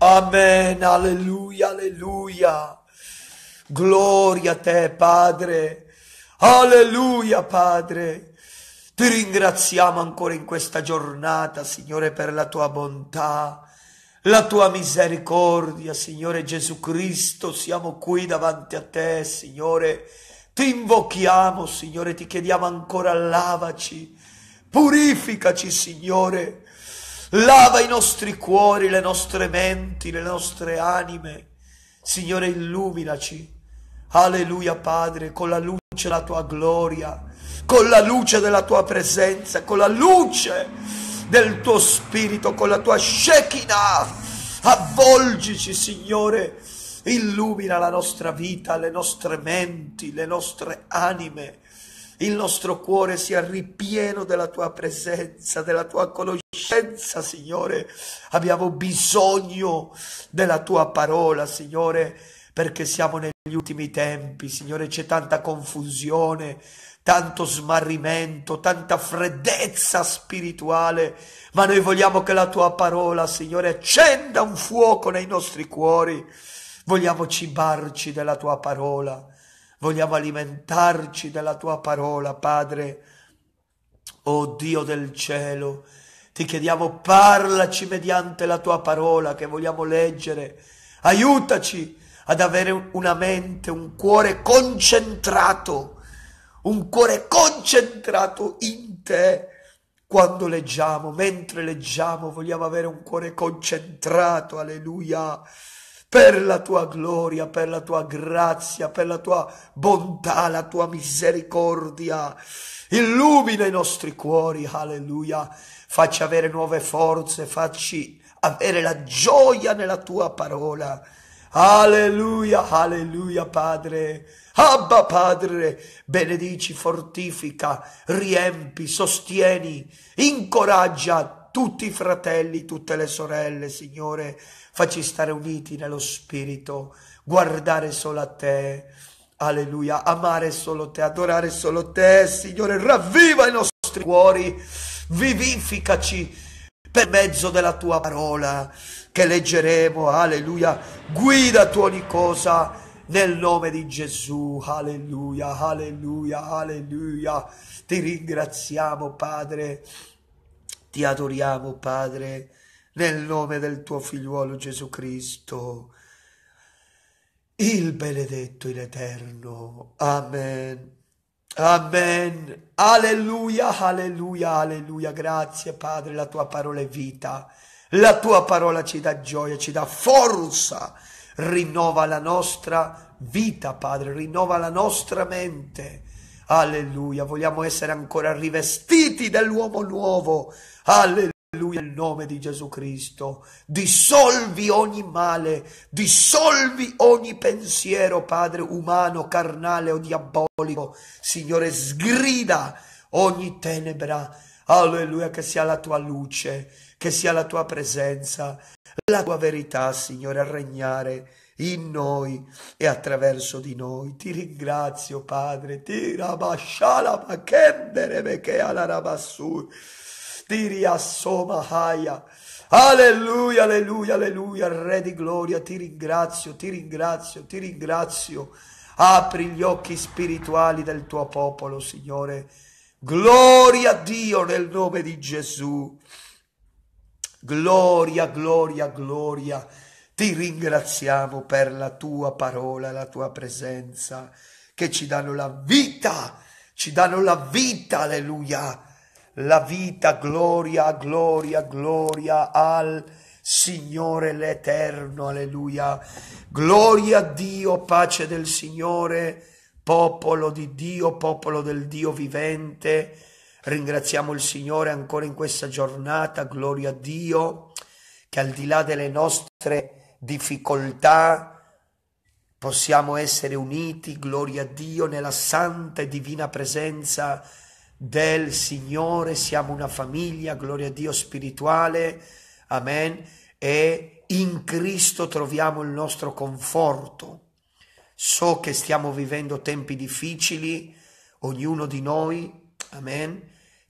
Amen, alleluia, alleluia. Gloria a te, Padre. Alleluia, Padre. Ti ringraziamo ancora in questa giornata, Signore, per la tua bontà, la tua misericordia, Signore Gesù Cristo. Siamo qui davanti a te, Signore. Ti invochiamo, Signore, ti chiediamo ancora lavaci, purificaci, Signore lava i nostri cuori, le nostre menti, le nostre anime. Signore, illuminaci. Alleluia, Padre, con la luce della tua gloria, con la luce della tua presenza, con la luce del tuo spirito, con la tua Shekinah. Avvolgici, Signore, illumina la nostra vita, le nostre menti, le nostre anime il nostro cuore sia ripieno della tua presenza, della tua conoscenza, Signore. Abbiamo bisogno della tua parola, Signore, perché siamo negli ultimi tempi, Signore, c'è tanta confusione, tanto smarrimento, tanta freddezza spirituale, ma noi vogliamo che la tua parola, Signore, accenda un fuoco nei nostri cuori. Vogliamo cibarci della tua parola Vogliamo alimentarci della tua parola, Padre. O oh Dio del cielo, ti chiediamo parlaci mediante la tua parola che vogliamo leggere. Aiutaci ad avere una mente, un cuore concentrato, un cuore concentrato in te. Quando leggiamo, mentre leggiamo, vogliamo avere un cuore concentrato, alleluia per la tua gloria, per la tua grazia, per la tua bontà, la tua misericordia. Illumina i nostri cuori, alleluia. Facci avere nuove forze, facci avere la gioia nella tua parola. Alleluia, alleluia Padre. Abba Padre, benedici, fortifica, riempi, sostieni, incoraggia, tutti i fratelli, tutte le sorelle, Signore, facci stare uniti nello Spirito, guardare solo a Te, alleluia, amare solo Te, adorare solo Te, Signore, ravviva i nostri cuori, vivificaci per mezzo della Tua parola che leggeremo, alleluia, guida tu ogni cosa, nel nome di Gesù, alleluia, alleluia, alleluia. Ti ringraziamo, Padre, ti adoriamo, Padre, nel nome del tuo figliuolo Gesù Cristo, il benedetto in eterno. Amen. Amen. Alleluia, alleluia, alleluia. Grazie, Padre, la tua parola è vita. La tua parola ci dà gioia, ci dà forza. Rinnova la nostra vita, Padre, rinnova la nostra mente Alleluia, vogliamo essere ancora rivestiti dell'uomo nuovo. Alleluia. Alleluia, nel nome di Gesù Cristo, dissolvi ogni male, dissolvi ogni pensiero, Padre, umano, carnale o diabolico. Signore, sgrida ogni tenebra. Alleluia, che sia la tua luce, che sia la tua presenza, la tua verità, Signore, a regnare in noi e attraverso di noi. Ti ringrazio, Padre. Ti rabasciala ma kendere perché alla rabassur. Ti riassoma haia. Alleluia, alleluia, alleluia, Re di gloria, ti ringrazio, ti ringrazio, ti ringrazio. Apri gli occhi spirituali del tuo popolo, Signore. Gloria a Dio nel nome di Gesù. Gloria, gloria, gloria. Ti ringraziamo per la tua parola, la tua presenza, che ci danno la vita, ci danno la vita, alleluia. La vita, gloria, gloria, gloria al Signore l'Eterno, alleluia. Gloria a Dio, pace del Signore, popolo di Dio, popolo del Dio vivente. Ringraziamo il Signore ancora in questa giornata, gloria a Dio, che al di là delle nostre difficoltà, possiamo essere uniti, gloria a Dio, nella santa e divina presenza del Signore, siamo una famiglia, gloria a Dio spirituale, amen, e in Cristo troviamo il nostro conforto. So che stiamo vivendo tempi difficili, ognuno di noi, amen,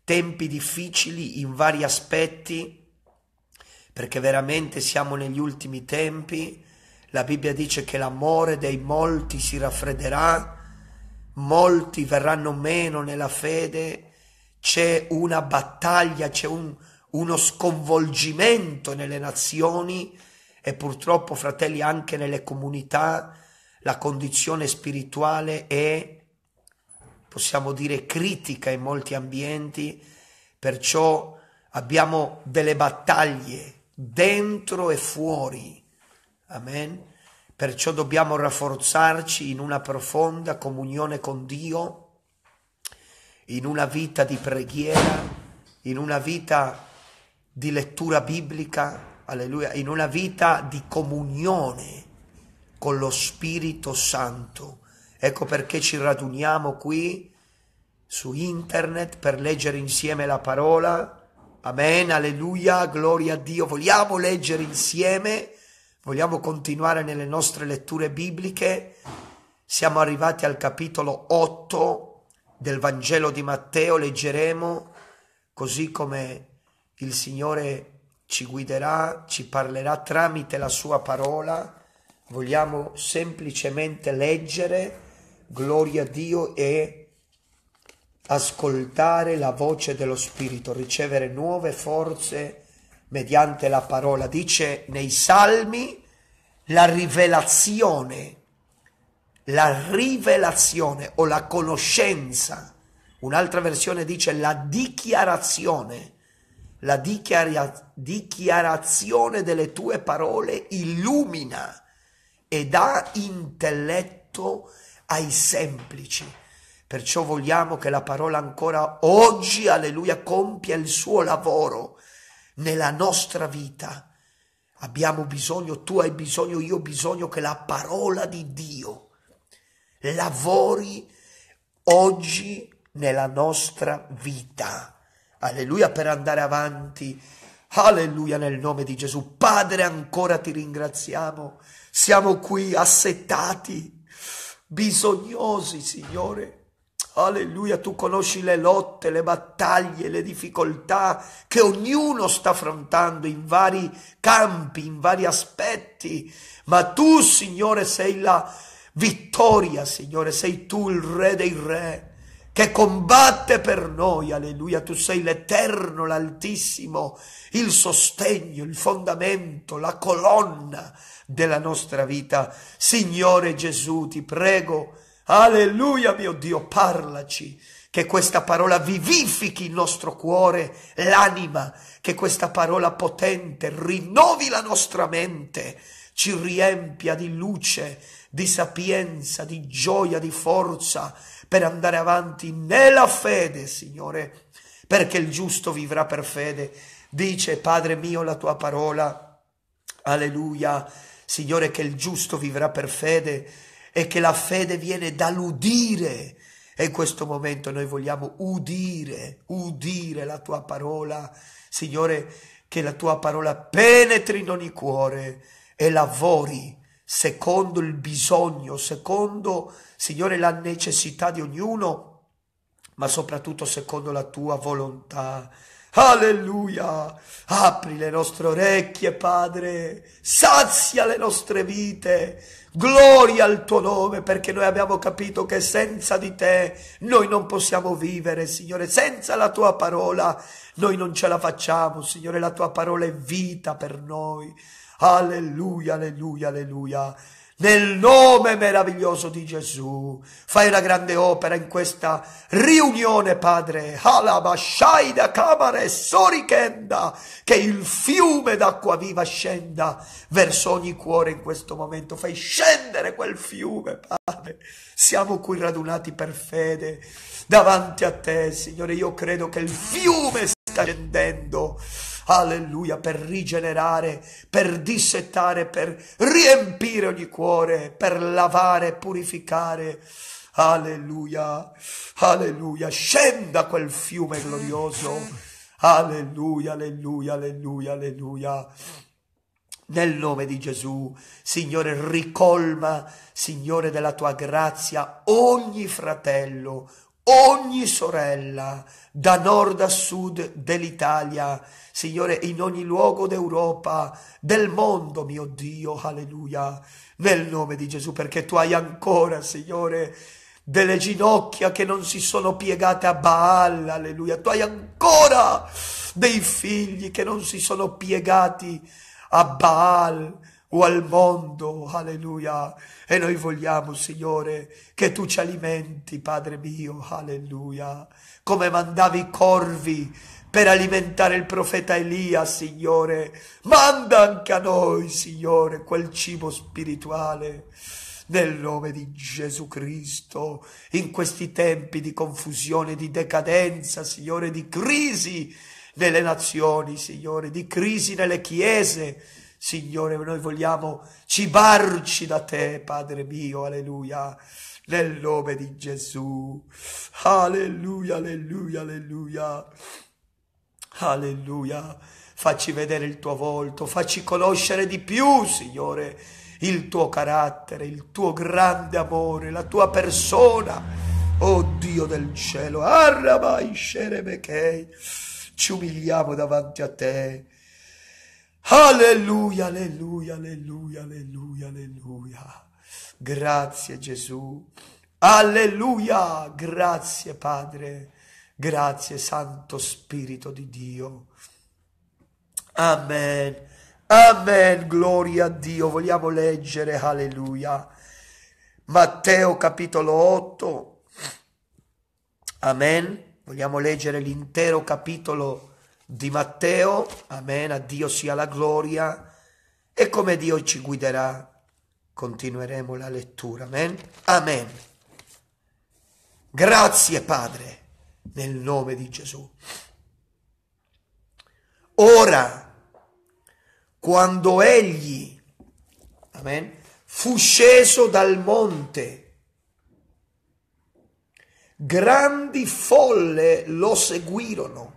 tempi difficili in vari aspetti, perché veramente siamo negli ultimi tempi. La Bibbia dice che l'amore dei molti si raffredderà, molti verranno meno nella fede, c'è una battaglia, c'è un, uno sconvolgimento nelle nazioni e purtroppo, fratelli, anche nelle comunità la condizione spirituale è, possiamo dire, critica in molti ambienti, perciò abbiamo delle battaglie dentro e fuori. Amen. Perciò dobbiamo rafforzarci in una profonda comunione con Dio, in una vita di preghiera, in una vita di lettura biblica, alleluia, in una vita di comunione con lo Spirito Santo. Ecco perché ci raduniamo qui su internet per leggere insieme la parola, Amen, alleluia, gloria a Dio. Vogliamo leggere insieme, vogliamo continuare nelle nostre letture bibliche. Siamo arrivati al capitolo 8 del Vangelo di Matteo, leggeremo così come il Signore ci guiderà, ci parlerà tramite la sua parola. Vogliamo semplicemente leggere, gloria a Dio e ascoltare la voce dello Spirito, ricevere nuove forze mediante la parola. Dice nei salmi la rivelazione, la rivelazione o la conoscenza. Un'altra versione dice la dichiarazione, la dichiara- dichiarazione delle tue parole illumina e dà intelletto ai semplici Perciò vogliamo che la parola ancora oggi, alleluia, compia il suo lavoro nella nostra vita. Abbiamo bisogno, tu hai bisogno, io ho bisogno che la parola di Dio lavori oggi nella nostra vita. Alleluia per andare avanti. Alleluia nel nome di Gesù. Padre, ancora ti ringraziamo. Siamo qui assetati, bisognosi, Signore Alleluia, tu conosci le lotte, le battaglie, le difficoltà che ognuno sta affrontando in vari campi, in vari aspetti, ma tu, Signore, sei la vittoria, Signore, sei tu il Re dei Re che combatte per noi, alleluia, tu sei l'Eterno, l'Altissimo, il sostegno, il fondamento, la colonna della nostra vita. Signore Gesù, ti prego, Alleluia mio Dio, parlaci, che questa parola vivifichi il nostro cuore, l'anima, che questa parola potente rinnovi la nostra mente, ci riempia di luce, di sapienza, di gioia, di forza per andare avanti nella fede, Signore, perché il giusto vivrà per fede. Dice, Padre mio, la tua parola. Alleluia. Signore, che il giusto vivrà per fede e che la fede viene dall'udire. E in questo momento noi vogliamo udire, udire la tua parola, Signore, che la tua parola penetri in ogni cuore e lavori secondo il bisogno, secondo, Signore, la necessità di ognuno, ma soprattutto secondo la tua volontà. Alleluia! Apri le nostre orecchie, Padre, sazia le nostre vite, Gloria al tuo nome perché noi abbiamo capito che senza di te noi non possiamo vivere, Signore, senza la tua parola noi non ce la facciamo, Signore, la tua parola è vita per noi. Alleluia, alleluia, alleluia. Nel nome meraviglioso di Gesù, fai una grande opera in questa riunione, Padre. Alabashaida camare sorichenda, che il fiume d'acqua viva scenda verso ogni cuore in questo momento. Fai scendere quel fiume, Padre. Siamo qui radunati per fede davanti a te, Signore. Io credo che il fiume sta scendendo alleluia, per rigenerare, per dissettare, per riempire ogni cuore, per lavare, purificare. Alleluia, alleluia, scenda quel fiume glorioso. Alleluia, alleluia, alleluia, alleluia. Nel nome di Gesù, Signore, ricolma, Signore, della tua grazia ogni fratello, ogni sorella, da nord a sud dell'Italia, Signore, in ogni luogo d'Europa, del mondo, mio Dio, alleluia, nel nome di Gesù, perché tu hai ancora, Signore, delle ginocchia che non si sono piegate a Baal, alleluia, tu hai ancora dei figli che non si sono piegati a Baal, o al mondo, alleluia. E noi vogliamo, Signore, che tu ci alimenti, Padre mio, alleluia. Come mandavi i corvi per alimentare il profeta Elia, Signore. Manda anche a noi, Signore, quel cibo spirituale. Nel nome di Gesù Cristo, in questi tempi di confusione, di decadenza, Signore, di crisi nelle nazioni, Signore, di crisi nelle chiese, Signore, noi vogliamo cibarci da te, Padre mio, alleluia, nel nome di Gesù. Alleluia, alleluia, alleluia. Alleluia. Facci vedere il tuo volto, facci conoscere di più, Signore, il tuo carattere, il tuo grande amore, la tua persona. Oh Dio del cielo, arrabai scerebechei, ci umiliamo davanti a te Alleluia, alleluia, alleluia, alleluia, alleluia. Grazie Gesù. Alleluia, grazie Padre. Grazie Santo Spirito di Dio. Amen. Amen. Gloria a Dio. Vogliamo leggere. Alleluia. Matteo capitolo 8. Amen. Vogliamo leggere l'intero capitolo 8 di Matteo, amen, a Dio sia la gloria e come Dio ci guiderà continueremo la lettura, amen, amen. Grazie Padre, nel nome di Gesù. Ora, quando egli, amen, fu sceso dal monte, grandi folle lo seguirono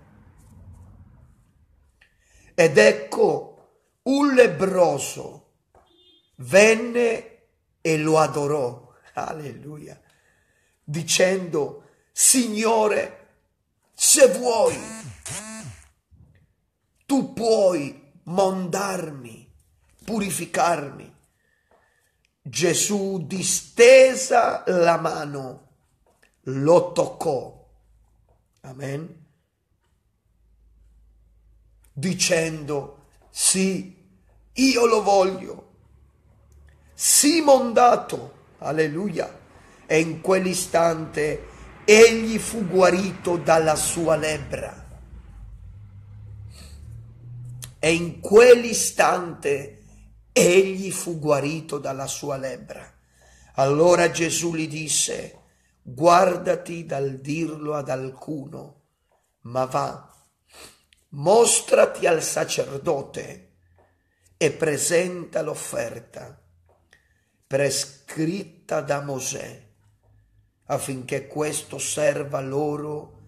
ed ecco, un lebroso venne e lo adorò, alleluia, dicendo, Signore, se vuoi, tu puoi mondarmi, purificarmi. Gesù distesa la mano, lo toccò. Amen dicendo sì, io lo voglio. Sì, mondato, alleluia. E in quell'istante egli fu guarito dalla sua lebbra. E in quell'istante egli fu guarito dalla sua lebbra. Allora Gesù gli disse, guardati dal dirlo ad alcuno, ma va mostrati al sacerdote e presenta l'offerta prescritta da Mosè affinché questo serva loro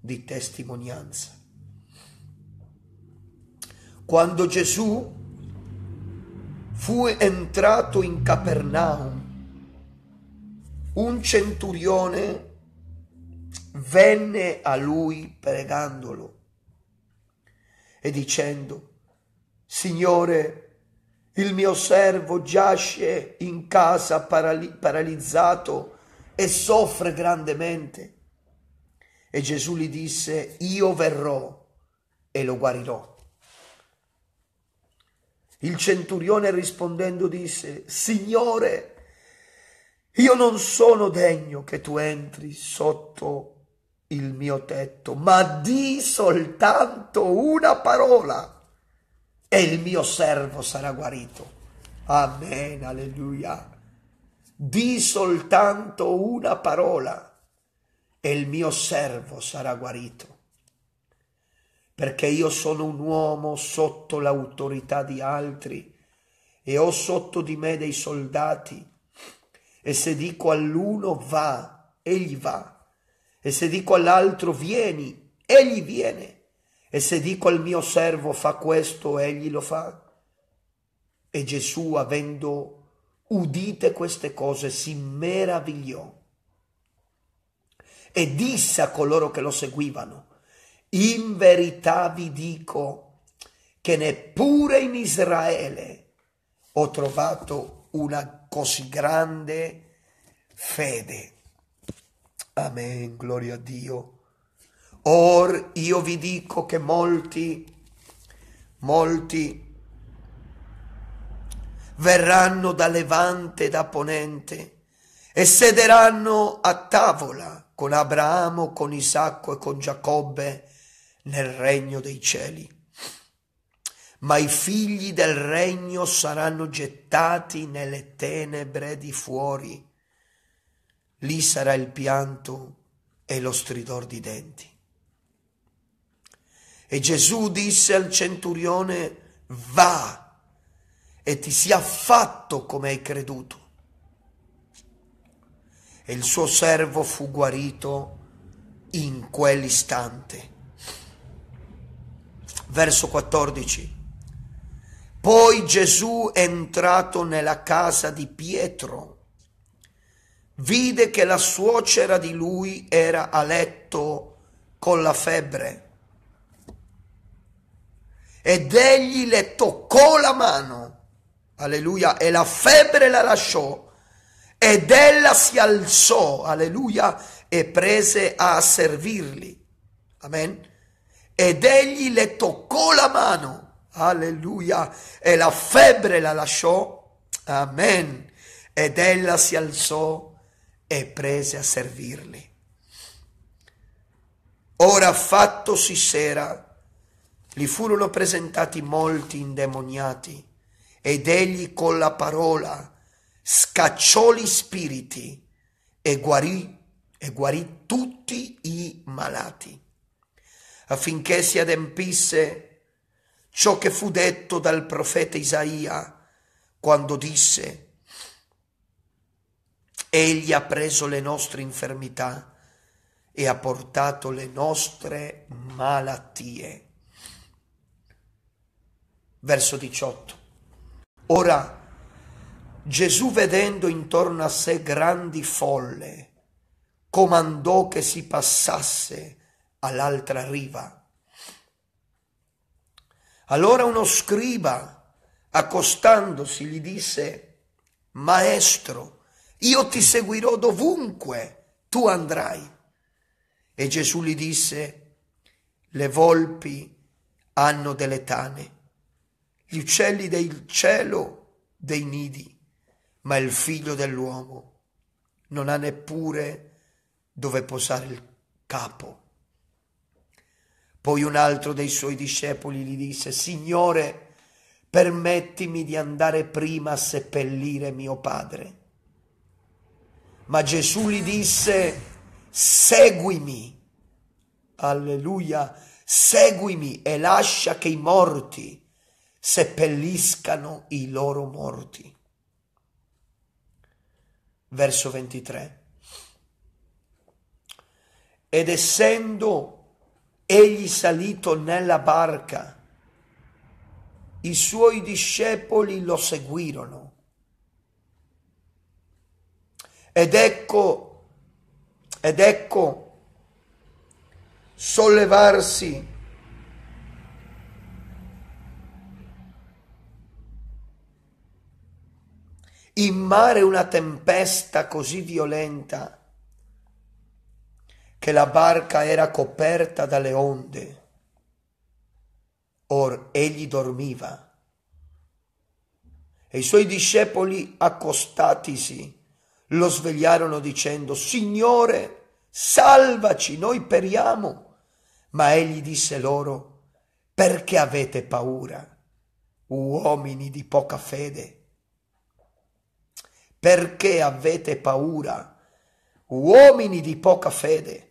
di testimonianza. Quando Gesù fu entrato in Capernaum, un centurione venne a lui pregandolo e dicendo, Signore, il mio servo giace in casa paral- paralizzato e soffre grandemente. E Gesù gli disse, io verrò e lo guarirò. Il centurione rispondendo disse, Signore, io non sono degno che tu entri sotto il mio tetto, ma di soltanto una parola e il mio servo sarà guarito. Amen, alleluia. Di soltanto una parola e il mio servo sarà guarito. Perché io sono un uomo sotto l'autorità di altri e ho sotto di me dei soldati. E se dico all'uno va, egli va e se dico all'altro vieni, egli viene. E se dico al mio servo fa questo, egli lo fa. E Gesù, avendo udite queste cose, si meravigliò e disse a coloro che lo seguivano, in verità vi dico che neppure in Israele ho trovato una così grande fede. Amen, gloria a Dio. Or io vi dico che molti, molti verranno da levante e da ponente e sederanno a tavola con Abramo, con Isacco e con Giacobbe nel regno dei cieli. Ma i figli del regno saranno gettati nelle tenebre di fuori lì sarà il pianto e lo stridor di denti. E Gesù disse al centurione, va e ti sia fatto come hai creduto. E il suo servo fu guarito in quell'istante. Verso 14. Poi Gesù è entrato nella casa di Pietro vide che la suocera di lui era a letto con la febbre ed egli le toccò la mano, alleluia, e la febbre la lasciò ed ella si alzò, alleluia, e prese a servirli, amen, ed egli le toccò la mano, alleluia, e la febbre la lasciò, amen, ed ella si alzò e prese a servirli. Ora fattosi sera, gli furono presentati molti indemoniati, ed egli con la parola scacciò gli spiriti e guarì, e guarì tutti i malati, affinché si adempisse ciò che fu detto dal profeta Isaia quando disse Egli ha preso le nostre infermità e ha portato le nostre malattie. Verso 18. Ora Gesù vedendo intorno a sé grandi folle, comandò che si passasse all'altra riva. Allora uno scriba, accostandosi, gli disse, Maestro, io ti seguirò dovunque tu andrai. E Gesù gli disse, le volpi hanno delle tane, gli uccelli del cielo dei nidi, ma il figlio dell'uomo non ha neppure dove posare il capo. Poi un altro dei suoi discepoli gli disse, Signore, permettimi di andare prima a seppellire mio padre ma Gesù gli disse, seguimi, alleluia, seguimi e lascia che i morti seppelliscano i loro morti. Verso 23. Ed essendo egli salito nella barca, i suoi discepoli lo seguirono. Ed ecco, ed ecco sollevarsi in mare una tempesta così violenta che la barca era coperta dalle onde. Or egli dormiva e i suoi discepoli accostatisi lo svegliarono dicendo, Signore, salvaci, noi periamo. Ma egli disse loro, perché avete paura, uomini di poca fede? Perché avete paura, uomini di poca fede?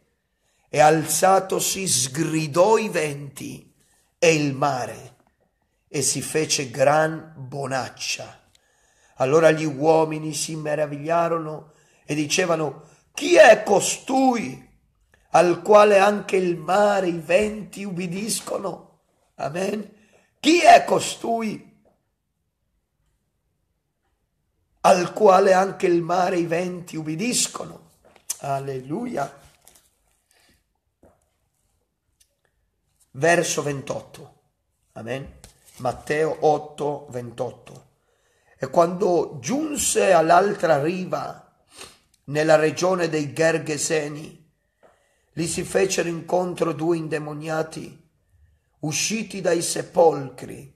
E alzatosi sgridò i venti e il mare e si fece gran bonaccia allora gli uomini si meravigliarono e dicevano, chi è costui al quale anche il mare, i venti ubbidiscono? Amen. Chi è costui al quale anche il mare, i venti ubbidiscono? Alleluia. Verso 28. Amen. Matteo 8, 28. E quando giunse all'altra riva, nella regione dei Gergeseni, lì si fecero incontro due indemoniati, usciti dai sepolcri,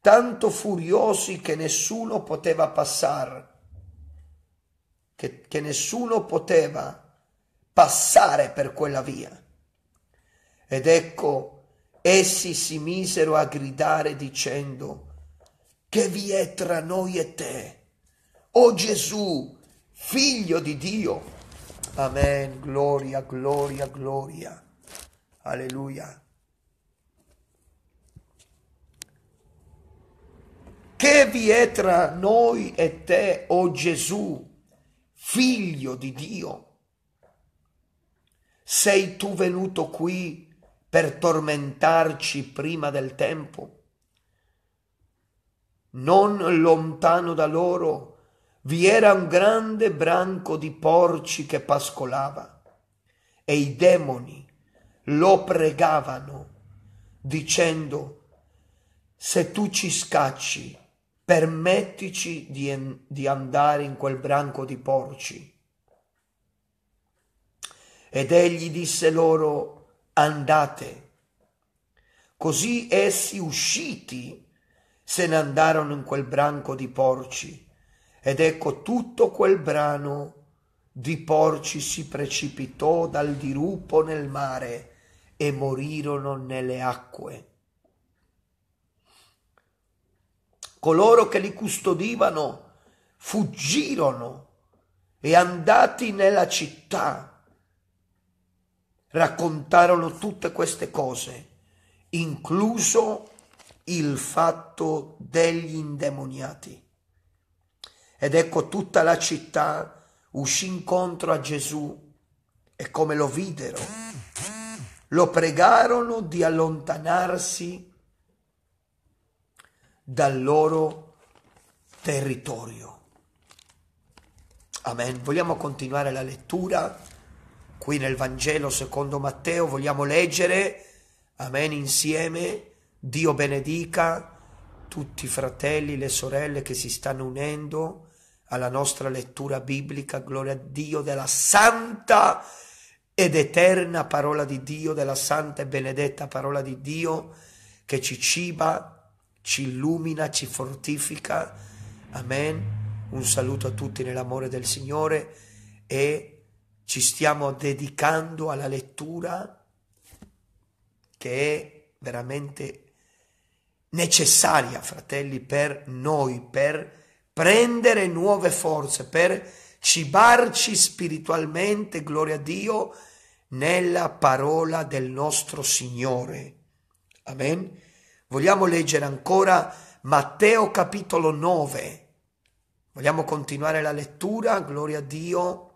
tanto furiosi che nessuno poteva passare, che, che nessuno poteva passare per quella via. Ed ecco, essi si misero a gridare dicendo, che vi è tra noi e te. O oh Gesù, figlio di Dio. Amen, gloria, gloria, gloria. Alleluia. Che vi è tra noi e te, o oh Gesù, figlio di Dio? Sei tu venuto qui per tormentarci prima del tempo? Non lontano da loro vi era un grande branco di porci che pascolava e i demoni lo pregavano dicendo se tu ci scacci permettici di, en- di andare in quel branco di porci ed egli disse loro andate così essi usciti se ne andarono in quel branco di porci ed ecco tutto quel brano di porci si precipitò dal dirupo nel mare e morirono nelle acque. Coloro che li custodivano fuggirono e andati nella città raccontarono tutte queste cose, incluso il fatto degli indemoniati. Ed ecco tutta la città uscì incontro a Gesù e come lo videro, lo pregarono di allontanarsi dal loro territorio. Amen. Vogliamo continuare la lettura qui nel Vangelo secondo Matteo, vogliamo leggere, amen, insieme Dio benedica tutti i fratelli, le sorelle che si stanno unendo alla nostra lettura biblica, gloria a Dio della santa ed eterna parola di Dio, della santa e benedetta parola di Dio che ci ciba, ci illumina, ci fortifica. Amen. Un saluto a tutti nell'amore del Signore e ci stiamo dedicando alla lettura che è veramente importante necessaria, fratelli, per noi, per prendere nuove forze, per cibarci spiritualmente, gloria a Dio, nella parola del nostro Signore. Amen. Vogliamo leggere ancora Matteo capitolo 9. Vogliamo continuare la lettura, gloria a Dio.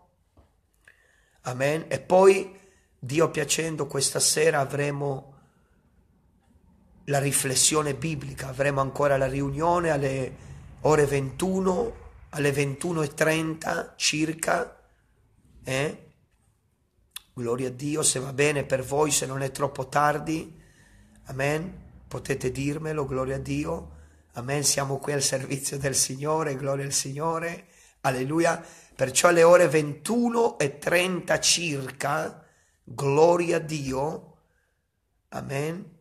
Amen. E poi, Dio piacendo, questa sera avremo la riflessione biblica, avremo ancora la riunione alle ore 21, alle 21.30 circa. Eh? Gloria a Dio, se va bene per voi, se non è troppo tardi. Amen. Potete dirmelo, gloria a Dio. Amen. Siamo qui al servizio del Signore, gloria al Signore. Alleluia. Perciò alle ore 21.30 circa, gloria a Dio. Amen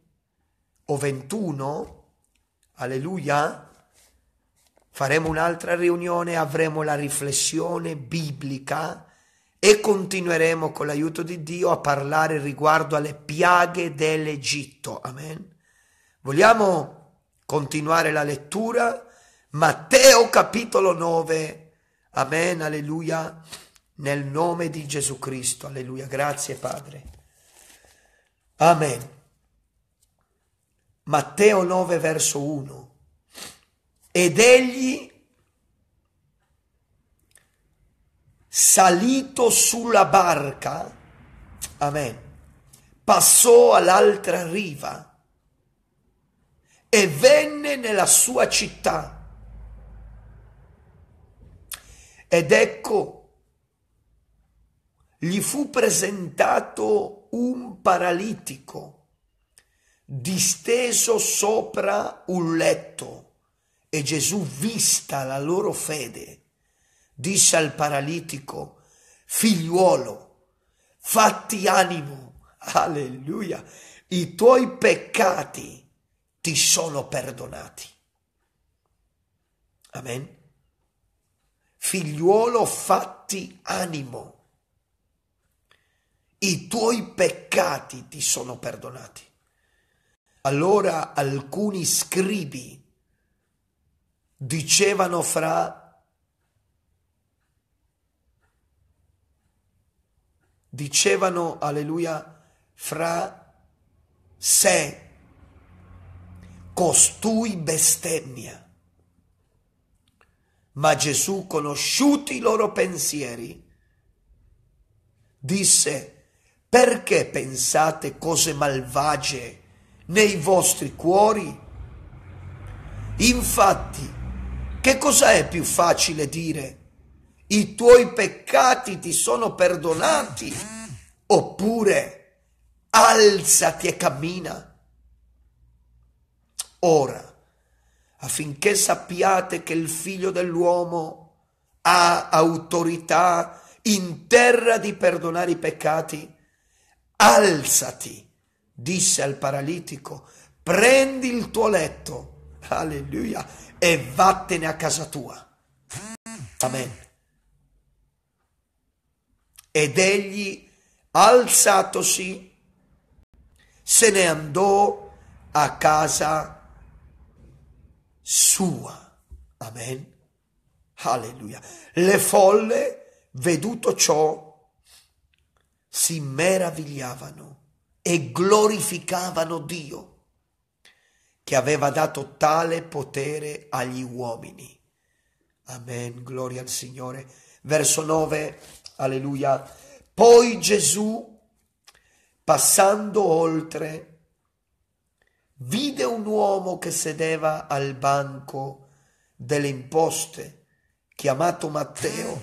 o 21, alleluia, faremo un'altra riunione, avremo la riflessione biblica e continueremo con l'aiuto di Dio a parlare riguardo alle piaghe dell'Egitto. Amen. Vogliamo continuare la lettura? Matteo capitolo 9. Amen, alleluia. Nel nome di Gesù Cristo, alleluia. Grazie Padre. Amen. Matteo 9 verso 1. Ed egli salito sulla barca, amen, passò all'altra riva e venne nella sua città. Ed ecco, gli fu presentato un paralitico disteso sopra un letto e Gesù, vista la loro fede, disse al paralitico, figliuolo, fatti animo, alleluia, i tuoi peccati ti sono perdonati. Amen. Figliuolo, fatti animo, i tuoi peccati ti sono perdonati. Allora alcuni scribi dicevano fra dicevano alleluia fra sé costui bestemmia ma Gesù, conosciuti i loro pensieri, disse, perché pensate cose malvagie nei vostri cuori? Infatti, che cosa è più facile dire? I tuoi peccati ti sono perdonati? Oppure alzati e cammina? Ora, affinché sappiate che il figlio dell'uomo ha autorità in terra di perdonare i peccati, alzati disse al paralitico, prendi il tuo letto, alleluia, e vattene a casa tua. Amen. Ed egli, alzatosi, se ne andò a casa sua. Amen. Alleluia. Le folle, veduto ciò, si meravigliavano e glorificavano Dio che aveva dato tale potere agli uomini. Amen, gloria al Signore. Verso 9, alleluia. Poi Gesù, passando oltre, vide un uomo che sedeva al banco delle imposte, chiamato Matteo,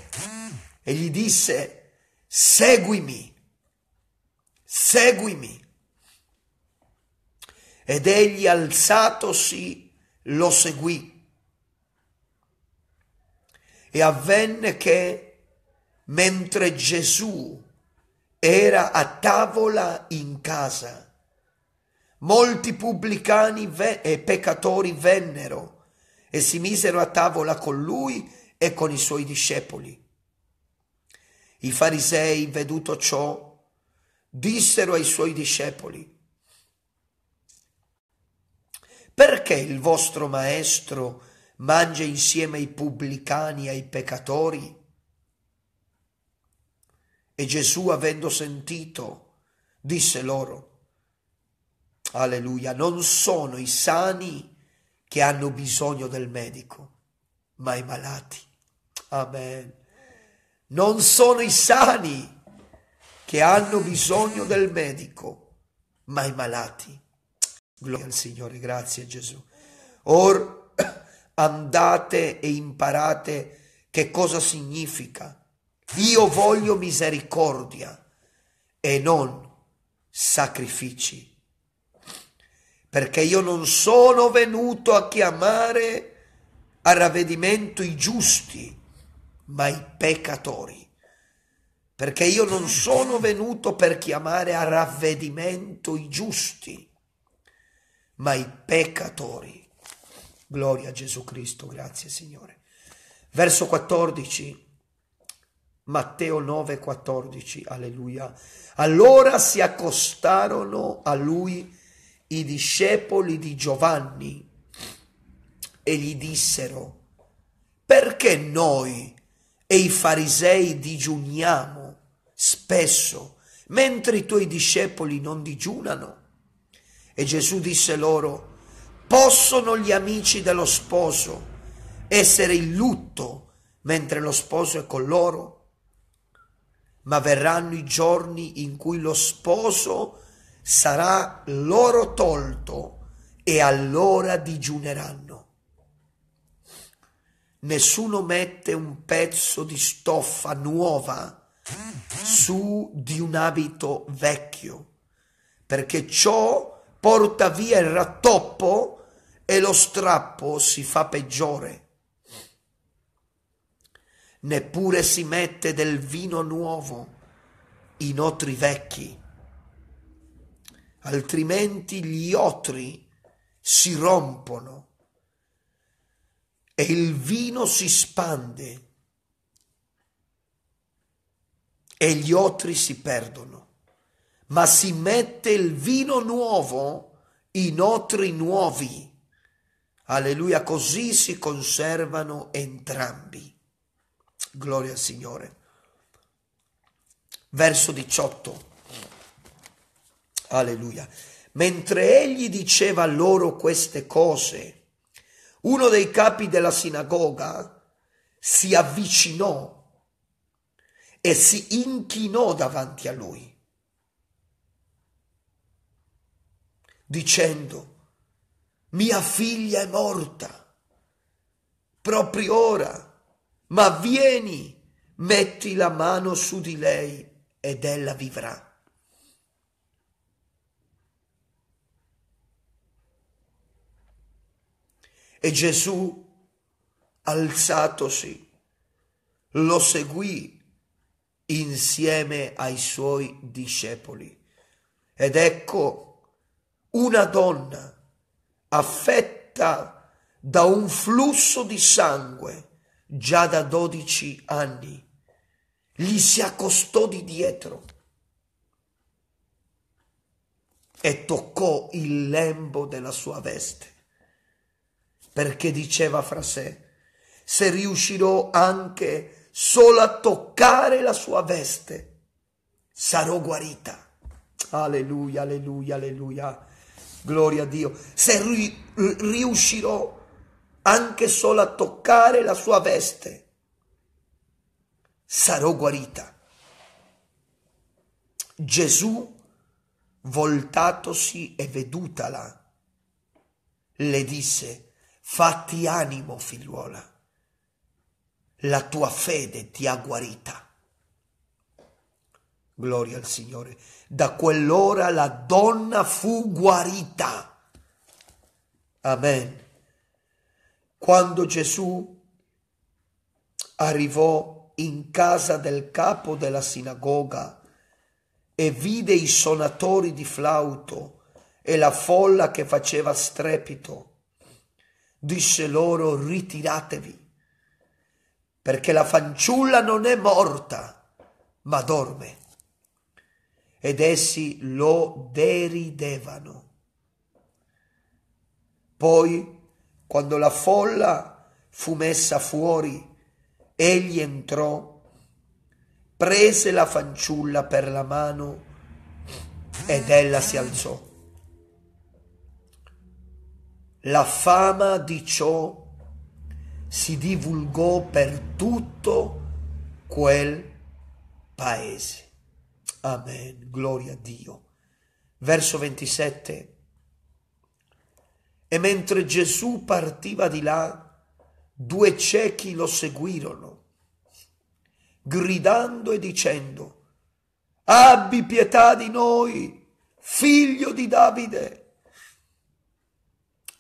e gli disse, seguimi seguimi. Ed egli alzatosi lo seguì. E avvenne che mentre Gesù era a tavola in casa, molti pubblicani e peccatori vennero e si misero a tavola con lui e con i suoi discepoli. I farisei, veduto ciò, dissero ai suoi discepoli, perché il vostro maestro mangia insieme ai pubblicani e ai peccatori? E Gesù, avendo sentito, disse loro, Alleluia, non sono i sani che hanno bisogno del medico, ma i malati. Amen. Non sono i sani che hanno bisogno del medico, ma i malati. Gloria al Signore, grazie Gesù. Or andate e imparate che cosa significa. Io voglio misericordia e non sacrifici, perché io non sono venuto a chiamare a ravvedimento i giusti, ma i peccatori perché io non sono venuto per chiamare a ravvedimento i giusti, ma i peccatori. Gloria a Gesù Cristo, grazie Signore. Verso 14, Matteo 9, 14, alleluia. Allora si accostarono a lui i discepoli di Giovanni e gli dissero, perché noi e i farisei digiuniamo? spesso, mentre i tuoi discepoli non digiunano. E Gesù disse loro, possono gli amici dello sposo essere in lutto mentre lo sposo è con loro? Ma verranno i giorni in cui lo sposo sarà loro tolto e allora digiuneranno. Nessuno mette un pezzo di stoffa nuova su di un abito vecchio, perché ciò porta via il rattoppo e lo strappo si fa peggiore. Neppure si mette del vino nuovo in otri vecchi, altrimenti gli otri si rompono e il vino si spande e gli otri si perdono, ma si mette il vino nuovo in otri nuovi. Alleluia, così si conservano entrambi. Gloria al Signore. Verso 18. Alleluia. Mentre egli diceva loro queste cose, uno dei capi della sinagoga si avvicinò e si inchinò davanti a lui, dicendo, mia figlia è morta, proprio ora, ma vieni, metti la mano su di lei ed ella vivrà. E Gesù, alzatosi, lo seguì insieme ai suoi discepoli. Ed ecco una donna affetta da un flusso di sangue già da dodici anni. Gli si accostò di dietro e toccò il lembo della sua veste, perché diceva fra sé, se riuscirò anche solo a toccare la sua veste sarò guarita. Alleluia, alleluia, alleluia. Gloria a Dio. Se ri- riuscirò anche solo a toccare la sua veste, sarò guarita. Gesù, voltatosi e vedutala, le disse, fatti animo, figliuola la tua fede ti ha guarita. Gloria al Signore. Da quell'ora la donna fu guarita. Amen. Quando Gesù arrivò in casa del capo della sinagoga e vide i sonatori di flauto e la folla che faceva strepito, disse loro ritiratevi perché la fanciulla non è morta, ma dorme. Ed essi lo deridevano. Poi, quando la folla fu messa fuori, egli entrò, prese la fanciulla per la mano ed ella si alzò. La fama di ciò si divulgò per tutto quel paese. Amen, gloria a Dio. Verso 27. E mentre Gesù partiva di là, due ciechi lo seguirono, gridando e dicendo, abbi pietà di noi, figlio di Davide.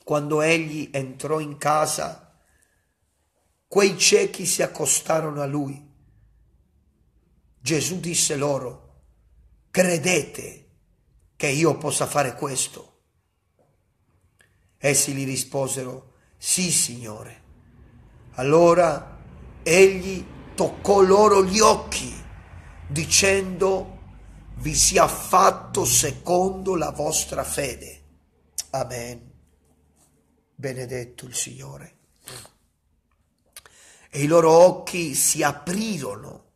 Quando egli entrò in casa, Quei ciechi si accostarono a lui. Gesù disse loro, credete che io possa fare questo? Essi gli risposero, sì Signore. Allora egli toccò loro gli occhi, dicendo, vi sia fatto secondo la vostra fede. Amen. Benedetto il Signore e i loro occhi si aprirono.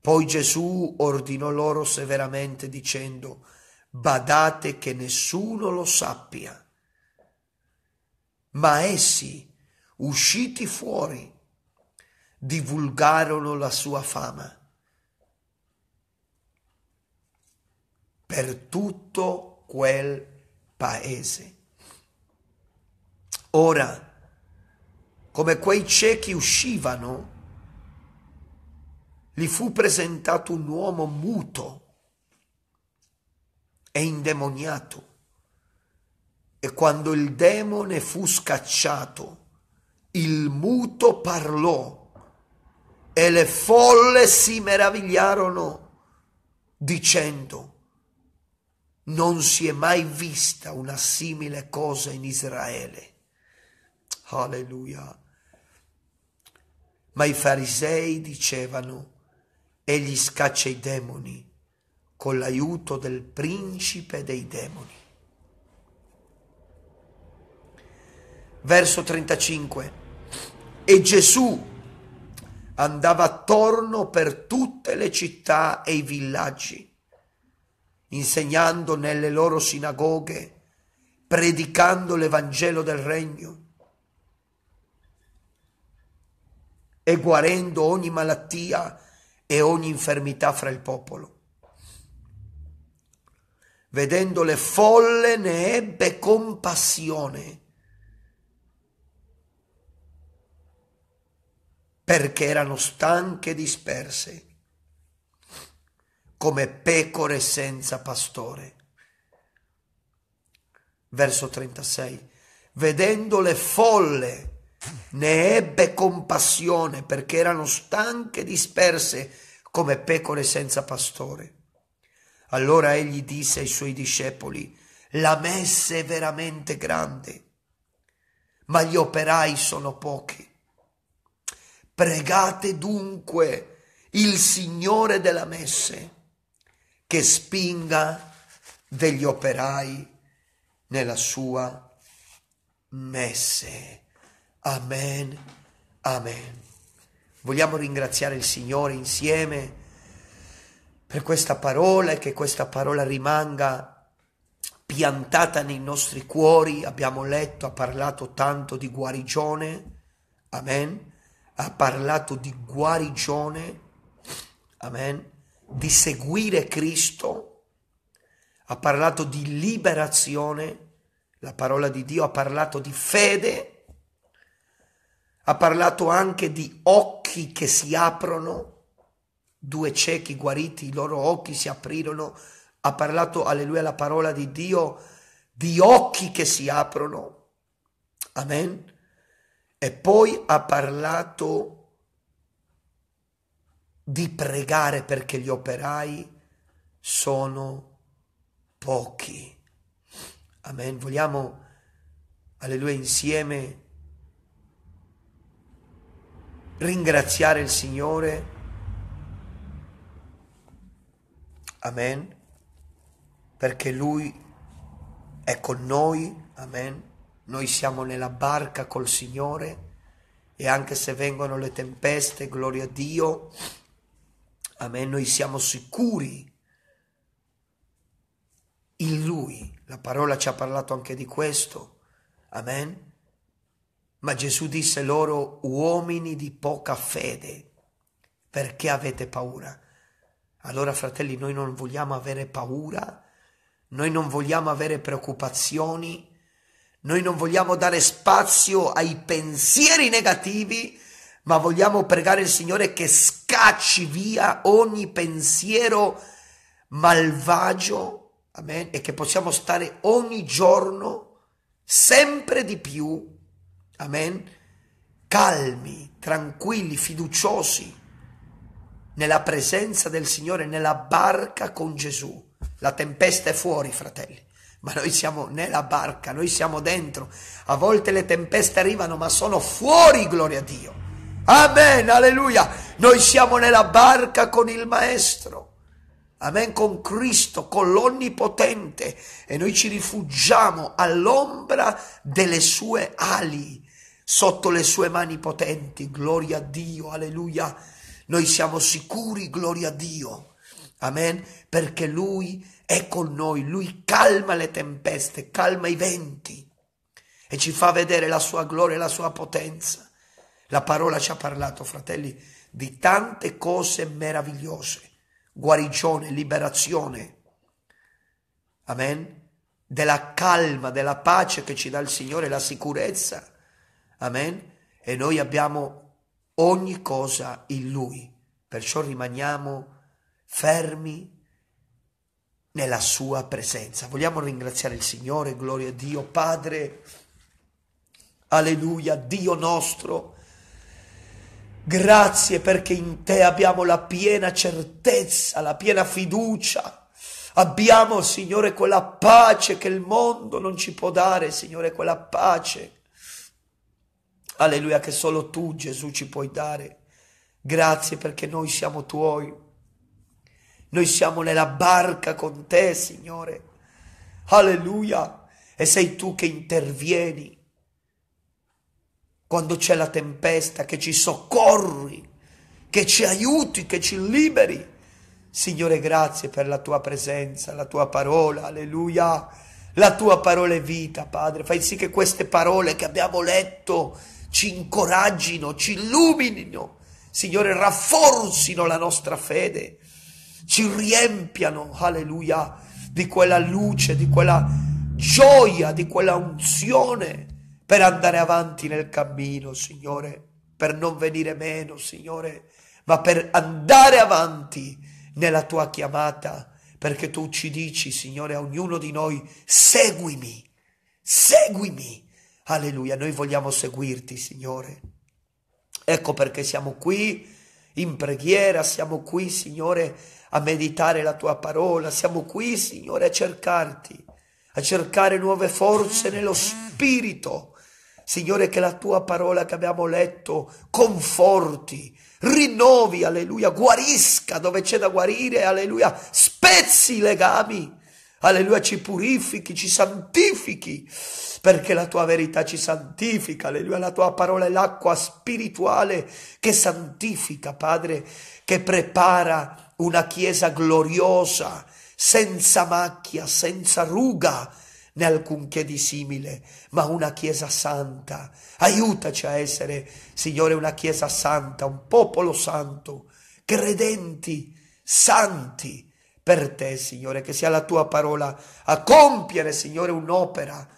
Poi Gesù ordinò loro severamente dicendo, badate che nessuno lo sappia. Ma essi, usciti fuori, divulgarono la sua fama per tutto quel paese. Ora, come quei ciechi uscivano, gli fu presentato un uomo muto e indemoniato. E quando il demone fu scacciato, il muto parlò e le folle si meravigliarono dicendo non si è mai vista una simile cosa in Israele. Alleluia. Ma i farisei dicevano, egli scaccia i demoni con l'aiuto del principe dei demoni. Verso 35. E Gesù andava attorno per tutte le città e i villaggi, insegnando nelle loro sinagoghe, predicando l'Evangelo del Regno e guarendo ogni malattia e ogni infermità fra il popolo. Vedendo le folle ne ebbe compassione, perché erano stanche e disperse, come pecore senza pastore. Verso 36. Vedendo le folle ne ebbe compassione perché erano stanche disperse come pecore senza pastore. Allora egli disse ai suoi discepoli, la messa è veramente grande, ma gli operai sono pochi. Pregate dunque il Signore della messe che spinga degli operai nella sua messe. Amen. Amen. Vogliamo ringraziare il Signore insieme per questa parola e che questa parola rimanga piantata nei nostri cuori. Abbiamo letto, ha parlato tanto di guarigione. Amen. Ha parlato di guarigione. Amen. Di seguire Cristo. Ha parlato di liberazione. La parola di Dio ha parlato di fede ha parlato anche di occhi che si aprono, due ciechi guariti, i loro occhi si aprirono, ha parlato, alleluia, la parola di Dio, di occhi che si aprono. Amen. E poi ha parlato di pregare perché gli operai sono pochi. Amen. Vogliamo, alleluia, insieme ringraziare il Signore. Amen. Perché Lui è con noi. Amen. Noi siamo nella barca col Signore e anche se vengono le tempeste, gloria a Dio. Amen. Noi siamo sicuri in Lui. La parola ci ha parlato anche di questo. Amen ma Gesù disse loro, uomini di poca fede, perché avete paura? Allora, fratelli, noi non vogliamo avere paura, noi non vogliamo avere preoccupazioni, noi non vogliamo dare spazio ai pensieri negativi, ma vogliamo pregare il Signore che scacci via ogni pensiero malvagio, amen, e che possiamo stare ogni giorno sempre di più Amen. Calmi, tranquilli, fiduciosi nella presenza del Signore, nella barca con Gesù. La tempesta è fuori, fratelli, ma noi siamo nella barca, noi siamo dentro. A volte le tempeste arrivano, ma sono fuori, gloria a Dio. Amen, alleluia. Noi siamo nella barca con il Maestro. Amen, con Cristo, con l'Onnipotente. E noi ci rifugiamo all'ombra delle sue ali sotto le sue mani potenti. Gloria a Dio, alleluia. Noi siamo sicuri, gloria a Dio. Amen, perché Lui è con noi, Lui calma le tempeste, calma i venti e ci fa vedere la sua gloria e la sua potenza. La parola ci ha parlato, fratelli, di tante cose meravigliose, guarigione, liberazione. Amen. Della calma, della pace che ci dà il Signore, la sicurezza Amen. E noi abbiamo ogni cosa in Lui, perciò rimaniamo fermi nella sua presenza. Vogliamo ringraziare il Signore, gloria a Dio, Padre, alleluia, Dio nostro. Grazie perché in te abbiamo la piena certezza, la piena fiducia. Abbiamo, Signore, quella pace che il mondo non ci può dare, Signore, quella pace alleluia, che solo tu Gesù ci puoi dare. Grazie perché noi siamo tuoi. Noi siamo nella barca con te, Signore. Alleluia. E sei tu che intervieni quando c'è la tempesta, che ci soccorri, che ci aiuti, che ci liberi. Signore, grazie per la tua presenza, la tua parola, alleluia. La tua parola è vita, Padre. Fai sì che queste parole che abbiamo letto ci incoraggino, ci illuminino, Signore, rafforzino la nostra fede, ci riempiano, alleluia, di quella luce, di quella gioia, di quella unzione per andare avanti nel cammino, Signore, per non venire meno, Signore, ma per andare avanti nella tua chiamata, perché tu ci dici, Signore, a ognuno di noi, seguimi, seguimi Alleluia, noi vogliamo seguirti, Signore. Ecco perché siamo qui in preghiera, siamo qui, Signore, a meditare la tua parola, siamo qui, Signore, a cercarti, a cercare nuove forze nello spirito. Signore, che la tua parola che abbiamo letto conforti, rinnovi, alleluia, guarisca dove c'è da guarire, alleluia, spezzi i legami, alleluia, ci purifichi, ci santifichi perché la tua verità ci santifica, alleluia, la tua parola è l'acqua spirituale che santifica, Padre, che prepara una chiesa gloriosa, senza macchia, senza ruga, né alcunché di simile, ma una chiesa santa. Aiutaci a essere, Signore, una chiesa santa, un popolo santo, credenti, santi per te, Signore, che sia la tua parola a compiere, Signore, un'opera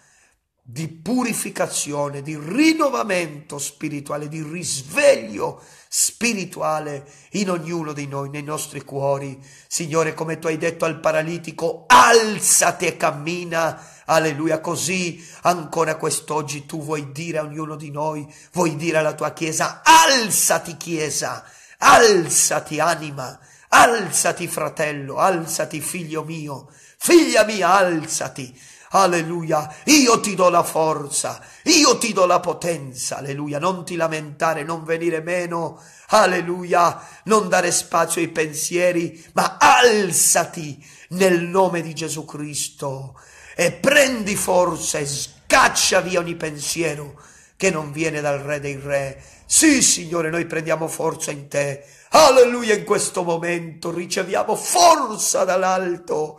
di purificazione, di rinnovamento spirituale, di risveglio spirituale in ognuno di noi, nei nostri cuori. Signore, come tu hai detto al paralitico, alzati e cammina, alleluia, così ancora quest'oggi tu vuoi dire a ognuno di noi, vuoi dire alla tua Chiesa, alzati Chiesa, alzati anima, alzati fratello, alzati figlio mio, figlia mia, alzati Alleluia. Io ti do la forza, io ti do la potenza. Alleluia. Non ti lamentare, non venire meno. Alleluia. Non dare spazio ai pensieri, ma alzati nel nome di Gesù Cristo e prendi forza e scaccia via ogni pensiero che non viene dal Re dei Re. Sì, Signore, noi prendiamo forza in te. Alleluia, in questo momento riceviamo forza dall'alto.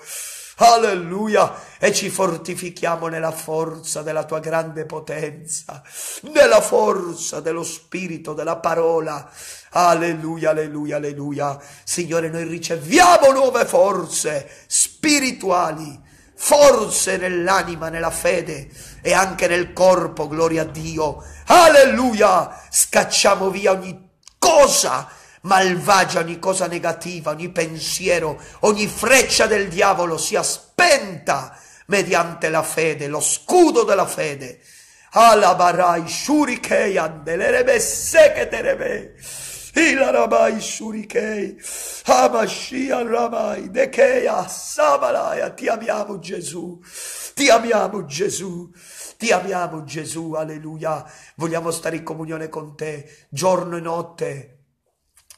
Alleluia! E ci fortifichiamo nella forza della tua grande potenza, nella forza dello spirito, della parola. Alleluia, alleluia, alleluia. Signore, noi riceviamo nuove forze spirituali, forze nell'anima, nella fede e anche nel corpo, gloria a Dio. Alleluia! Scacciamo via ogni cosa malvagia, ogni cosa negativa, ogni pensiero, ogni freccia del diavolo sia spenta mediante la fede, lo scudo della fede. Alabarai shurikei andelerebe seketerebe. Ilarabai shurikei. Hamashia ramai dekeia sabalaia. Ti amiamo Gesù. Ti amiamo Gesù. Ti amiamo Gesù. Alleluia. Vogliamo stare in comunione con te giorno e notte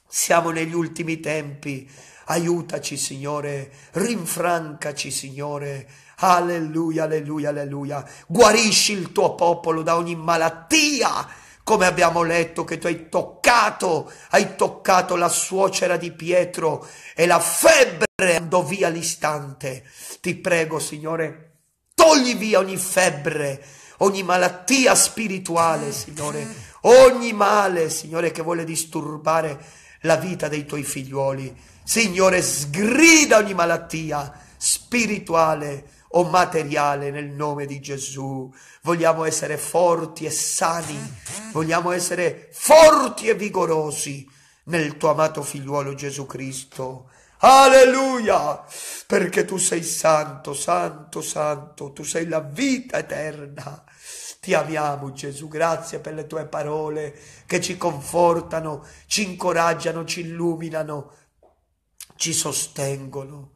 siamo negli ultimi tempi. Aiutaci, Signore. Rinfrancaci, Signore. Alleluia, alleluia, alleluia. Guarisci il tuo popolo da ogni malattia. Come abbiamo letto che tu hai toccato, hai toccato la suocera di Pietro e la febbre andò via all'istante. Ti prego, Signore, togli via ogni febbre, ogni malattia spirituale, Signore, ogni male, Signore, che vuole disturbare la vita dei tuoi figlioli. Signore, sgrida ogni malattia spirituale o materiale nel nome di Gesù. Vogliamo essere forti e sani, vogliamo essere forti e vigorosi nel tuo amato figliuolo Gesù Cristo. Alleluia! Perché tu sei santo, santo, santo, tu sei la vita eterna. Ti amiamo Gesù, grazie per le tue parole che ci confortano, ci incoraggiano, ci illuminano, ci sostengono,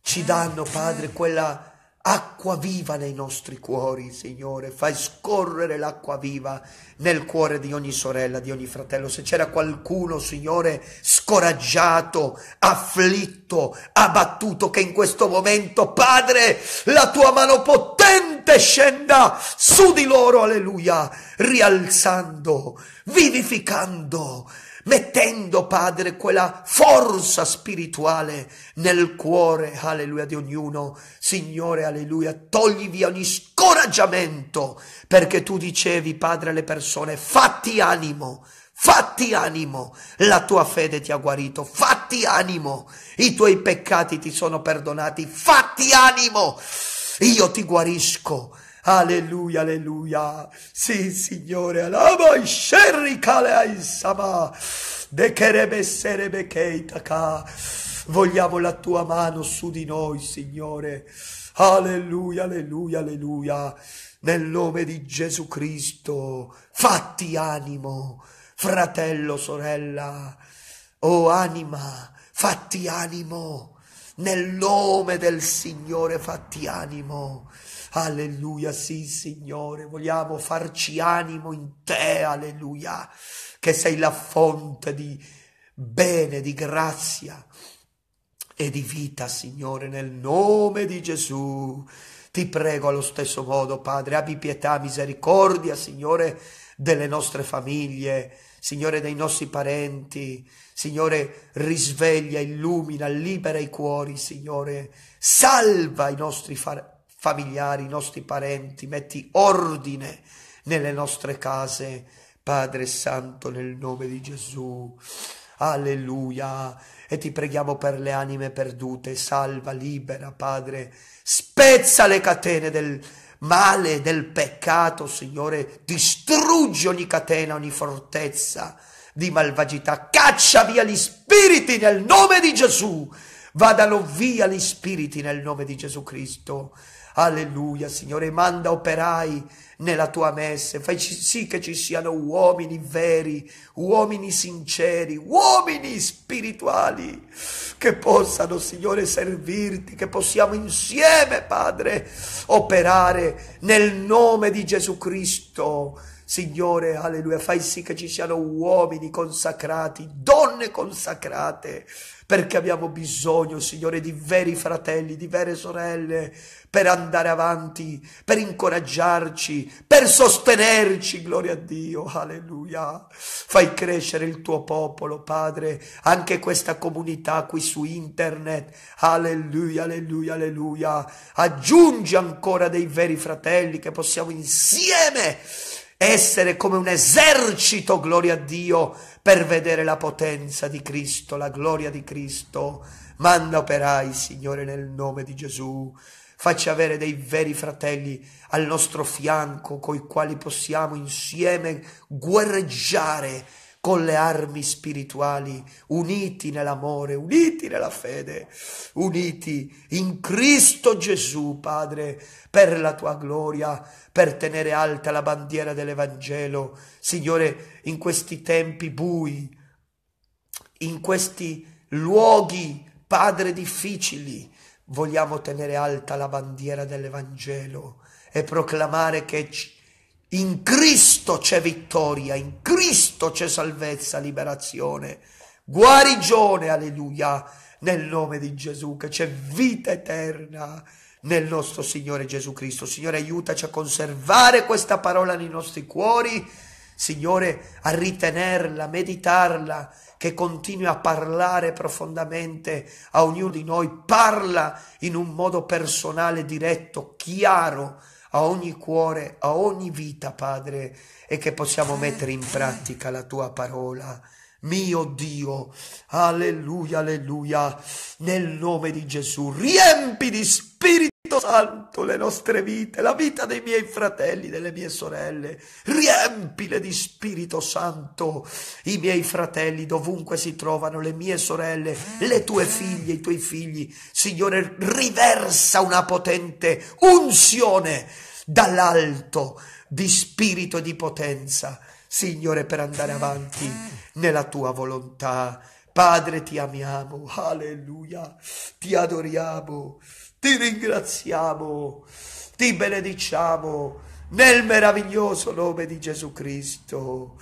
ci danno, Padre, quella acqua viva nei nostri cuori, Signore. Fai scorrere l'acqua viva nel cuore di ogni sorella, di ogni fratello. Se c'era qualcuno, Signore, scoraggiato, afflitto, abbattuto, che in questo momento, Padre, la tua mano potente potente scenda su di loro, alleluia, rialzando, vivificando, mettendo, Padre, quella forza spirituale nel cuore, alleluia, di ognuno. Signore, alleluia, togli via ogni scoraggiamento, perché tu dicevi, Padre, alle persone, fatti animo, Fatti animo, la tua fede ti ha guarito. Fatti animo, i tuoi peccati ti sono perdonati. Fatti animo io ti guarisco. Alleluia, alleluia. Sì, Signore, alaba i sherri kale sama. Decherebe serebe keitaka. Vogliamo la tua mano su di noi, Signore. Alleluia, alleluia, alleluia. Nel nome di Gesù Cristo, fatti animo, fratello, sorella. O oh, anima, fatti animo. Nel nome del Signore fatti animo. Alleluia, sì Signore, vogliamo farci animo in te, alleluia, che sei la fonte di bene, di grazia e di vita, Signore, nel nome di Gesù. Ti prego allo stesso modo, Padre, abbi pietà, misericordia, Signore, delle nostre famiglie, Signore dei nostri parenti, Signore risveglia, illumina, libera i cuori, Signore, salva i nostri familiari, i nostri parenti, metti ordine nelle nostre case, Padre Santo, nel nome di Gesù. Alleluia. E ti preghiamo per le anime perdute, salva, libera, Padre, spezza le catene del male del peccato, Signore, distruggi ogni catena, ogni fortezza di malvagità, caccia via gli spiriti nel nome di Gesù, vadano via gli spiriti nel nome di Gesù Cristo. Alleluia, Signore, manda operai nella tua messe, fai sì che ci siano uomini veri, uomini sinceri, uomini spirituali che possano, Signore, servirti, che possiamo insieme, Padre, operare nel nome di Gesù Cristo. Signore, alleluia, fai sì che ci siano uomini consacrati, donne consacrate, perché abbiamo bisogno, Signore, di veri fratelli, di vere sorelle, per andare avanti, per incoraggiarci, per sostenerci, gloria a Dio, alleluia. Fai crescere il tuo popolo, Padre, anche questa comunità qui su internet, alleluia, alleluia, alleluia. Aggiungi ancora dei veri fratelli che possiamo insieme essere come un esercito, gloria a Dio, per vedere la potenza di Cristo, la gloria di Cristo. Manda operai, Signore, nel nome di Gesù. Facci avere dei veri fratelli al nostro fianco, coi quali possiamo insieme guerreggiare con le armi spirituali, uniti nell'amore, uniti nella fede, uniti in Cristo Gesù, Padre, per la tua gloria, per tenere alta la bandiera dell'Evangelo. Signore, in questi tempi bui, in questi luoghi, Padre, difficili, vogliamo tenere alta la bandiera dell'Evangelo e proclamare che in Cristo c'è vittoria, in Cristo c'è salvezza, liberazione, guarigione, alleluia, nel nome di Gesù, che c'è vita eterna nel nostro Signore Gesù Cristo. Signore, aiutaci a conservare questa parola nei nostri cuori, Signore, a ritenerla, meditarla, che continui a parlare profondamente a ognuno di noi, parla in un modo personale, diretto, chiaro a ogni cuore, a ogni vita, Padre, e che possiamo mettere in pratica la tua parola. Mio Dio, alleluia, alleluia, nel nome di Gesù, riempi di spirito. Santo, le nostre vite, la vita dei miei fratelli, delle mie sorelle. Riempile di Spirito Santo i miei fratelli dovunque si trovano, le mie sorelle, le tue figlie, i tuoi figli. Signore, riversa una potente unzione dall'alto di spirito e di potenza, Signore, per andare avanti nella tua volontà. Padre, ti amiamo, alleluia, ti adoriamo ti ringraziamo, ti benediciamo nel meraviglioso nome di Gesù Cristo.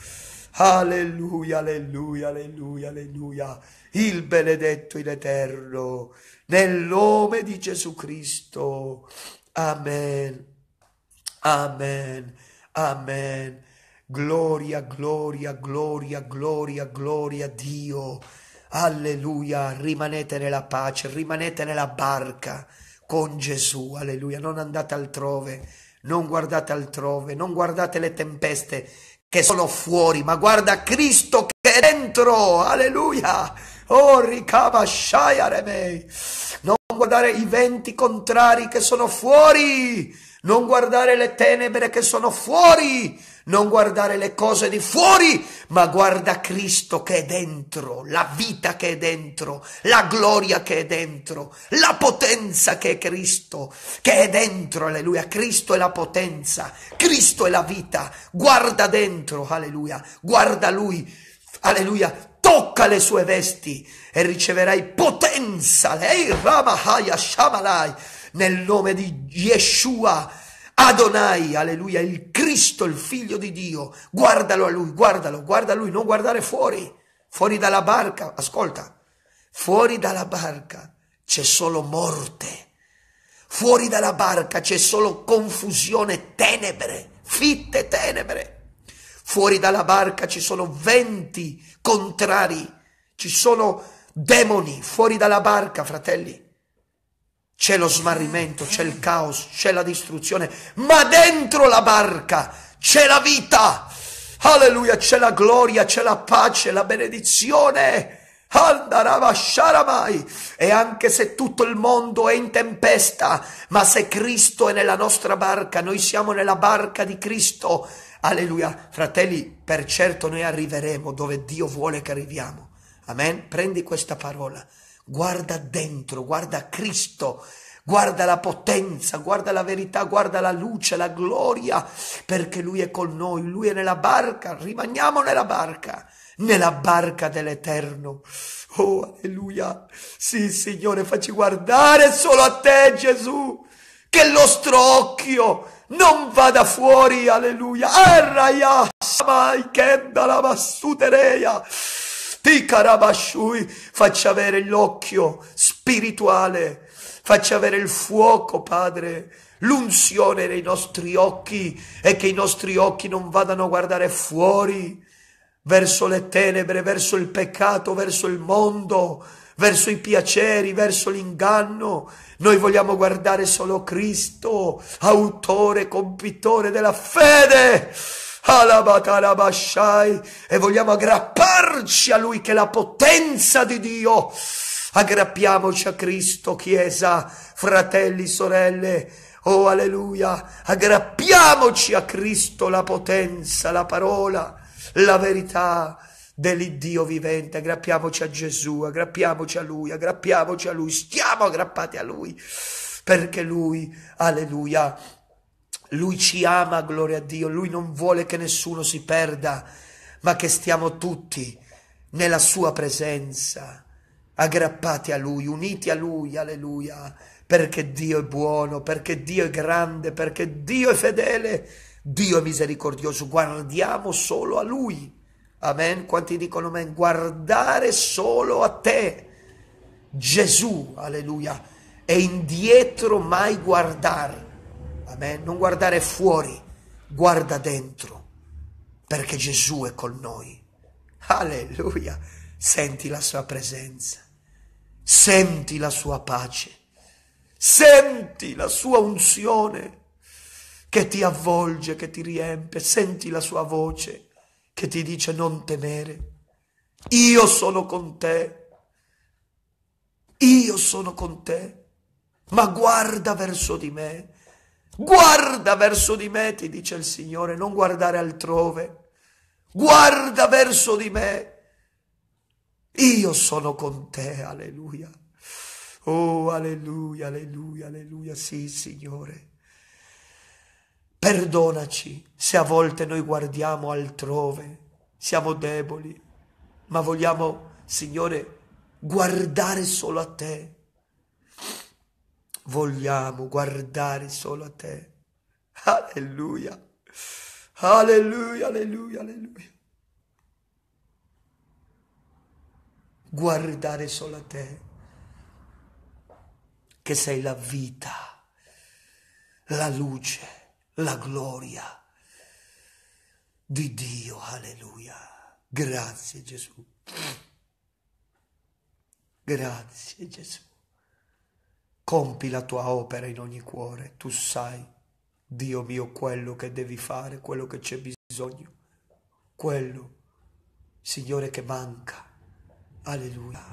Alleluia, alleluia, alleluia, alleluia. Il benedetto in eterno, nel nome di Gesù Cristo. Amen. Amen. Amen. Gloria, gloria, gloria, gloria, gloria a Dio. Alleluia. Rimanete nella pace, rimanete nella barca con Gesù, alleluia, non andate altrove, non guardate altrove, non guardate le tempeste che sono fuori, ma guarda Cristo che è dentro, alleluia, oh ricava remei, non guardare i venti contrari che sono fuori, non guardare le tenebre che sono fuori, non guardare le cose di fuori, ma guarda Cristo che è dentro, la vita che è dentro, la gloria che è dentro, la potenza che è Cristo, che è dentro, alleluia. Cristo è la potenza, Cristo è la vita, guarda dentro, alleluia, guarda Lui, alleluia. Tocca le sue vesti e riceverai potenza. Lei Ramahaya Shamalai nel nome di Yeshua Adonai, alleluia, il Cristo, il figlio di Dio, guardalo a lui, guardalo, guarda a lui, non guardare fuori, fuori dalla barca, ascolta, fuori dalla barca c'è solo morte, fuori dalla barca c'è solo confusione, tenebre, fitte tenebre. Fuori dalla barca ci sono venti contrari, ci sono demoni fuori dalla barca, fratelli c'è lo smarrimento, c'è il caos, c'è la distruzione, ma dentro la barca c'è la vita. Alleluia, c'è la gloria, c'è la pace, la benedizione. E anche se tutto il mondo è in tempesta, ma se Cristo è nella nostra barca, noi siamo nella barca di Cristo. Alleluia. Fratelli, per certo noi arriveremo dove Dio vuole che arriviamo. Amen. Prendi questa parola guarda dentro, guarda Cristo, guarda la potenza, guarda la verità, guarda la luce, la gloria, perché Lui è con noi, Lui è nella barca, rimaniamo nella barca, nella barca dell'Eterno. Oh, alleluia! Sì, Signore, facci guardare solo a te, Gesù, che il nostro occhio non vada fuori, alleluia! Arraia! Mai che dalla bassuterea! carabasciui, facci avere l'occhio spirituale, facci avere il fuoco, Padre, l'unzione nei nostri occhi e che i nostri occhi non vadano a guardare fuori, verso le tenebre, verso il peccato, verso il mondo, verso i piaceri, verso l'inganno. Noi vogliamo guardare solo Cristo, autore, compitore della fede e vogliamo aggrapparci a Lui che è la potenza di Dio. Aggrappiamoci a Cristo, Chiesa, fratelli, sorelle. Oh, alleluia. Aggrappiamoci a Cristo, la potenza, la parola, la verità dell'Iddio vivente, aggrappiamoci a Gesù, aggrappiamoci a Lui, aggrappiamoci a Lui, stiamo aggrappati a Lui, perché Lui, alleluia, lui ci ama, gloria a Dio, Lui non vuole che nessuno si perda, ma che stiamo tutti nella Sua presenza, aggrappati a Lui, uniti a Lui, alleluia, perché Dio è buono, perché Dio è grande, perché Dio è fedele, Dio è misericordioso, guardiamo solo a Lui. Amen, quanti dicono amen, guardare solo a te, Gesù, alleluia, e indietro mai guardare Amen. Non guardare fuori, guarda dentro, perché Gesù è con noi. Alleluia. Senti la sua presenza, senti la sua pace, senti la sua unzione che ti avvolge, che ti riempie, senti la sua voce che ti dice non temere. Io sono con te. Io sono con te. Ma guarda verso di me Guarda verso di me, ti dice il Signore, non guardare altrove. Guarda verso di me. Io sono con te, alleluia. Oh, alleluia, alleluia, alleluia. Sì, Signore. Perdonaci se a volte noi guardiamo altrove, siamo deboli, ma vogliamo, Signore, guardare solo a te vogliamo guardare solo a te. Alleluia. Alleluia, alleluia, alleluia. Guardare solo a te, che sei la vita, la luce, la gloria di Dio. Alleluia. Grazie Gesù. Grazie Gesù. Compi la tua opera in ogni cuore, tu sai, Dio mio, quello che devi fare, quello che c'è bisogno, quello, Signore, che manca. Alleluia.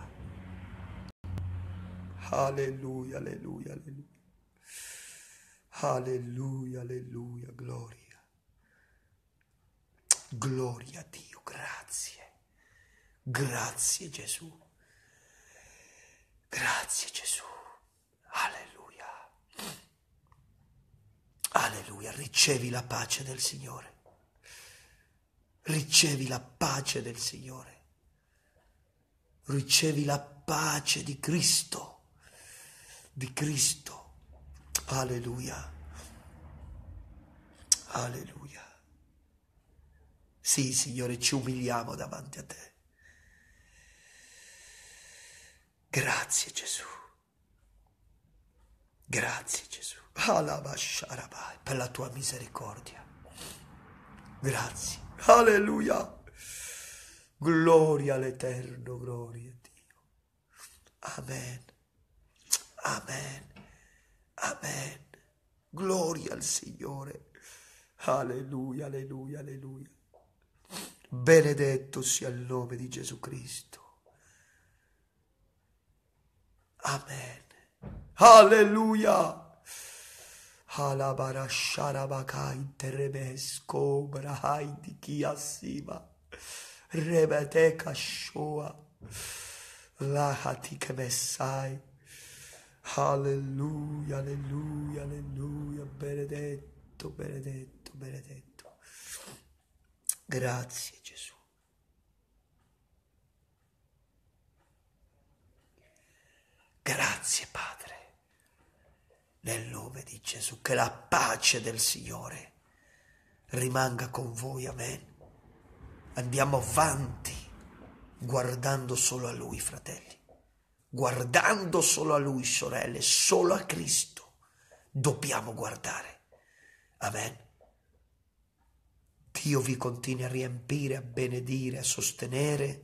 Alleluia, alleluia, alleluia. Alleluia, alleluia, gloria. Gloria a Dio, grazie. Grazie Gesù. Grazie Gesù. Alleluia. Alleluia, ricevi la pace del Signore. Ricevi la pace del Signore. Ricevi la pace di Cristo. Di Cristo. Alleluia. Alleluia. Sì, Signore, ci umiliamo davanti a te. Grazie Gesù. Grazie Gesù, Alabasharabai, per la tua misericordia. Grazie, alleluia. Gloria all'Eterno, gloria a Dio. Amen, amen, amen. Gloria al Signore. Alleluia, alleluia, alleluia. Benedetto sia il nome di Gesù Cristo. Amen. Alleluia. Halabarasharabaka terebesco brahai di chi chiassiva. Rebeteka shoa. Lahati kemessai. Alleluia, alleluia, alleluia. Benedetto, benedetto, benedetto. Grazie Gesù. Grazie Padre nel nome di Gesù. Che la pace del Signore rimanga con voi, amen. Andiamo avanti guardando solo a Lui, fratelli, guardando solo a Lui, sorelle, solo a Cristo dobbiamo guardare. Amen. Dio vi continua a riempire, a benedire, a sostenere.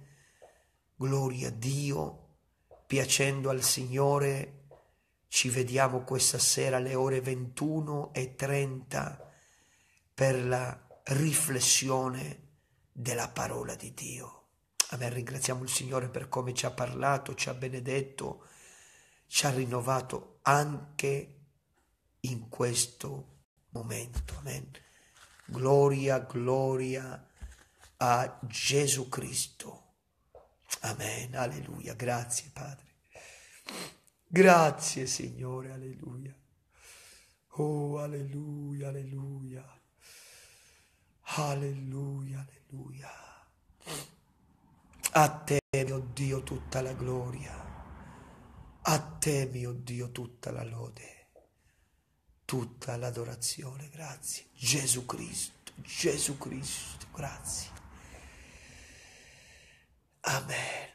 Gloria a Dio, piacendo al Signore ci vediamo questa sera alle ore 21 e 30 per la riflessione della parola di Dio. Amen. Ringraziamo il Signore per come ci ha parlato, ci ha benedetto, ci ha rinnovato anche in questo momento. Amen. Gloria, gloria a Gesù Cristo. Amen. Alleluia. Grazie, Padre. Grazie Signore, alleluia. Oh, alleluia, alleluia. Alleluia, alleluia. A te, mio Dio, tutta la gloria. A te, mio Dio, tutta la lode. Tutta l'adorazione, grazie. Gesù Cristo, Gesù Cristo, grazie. Amen.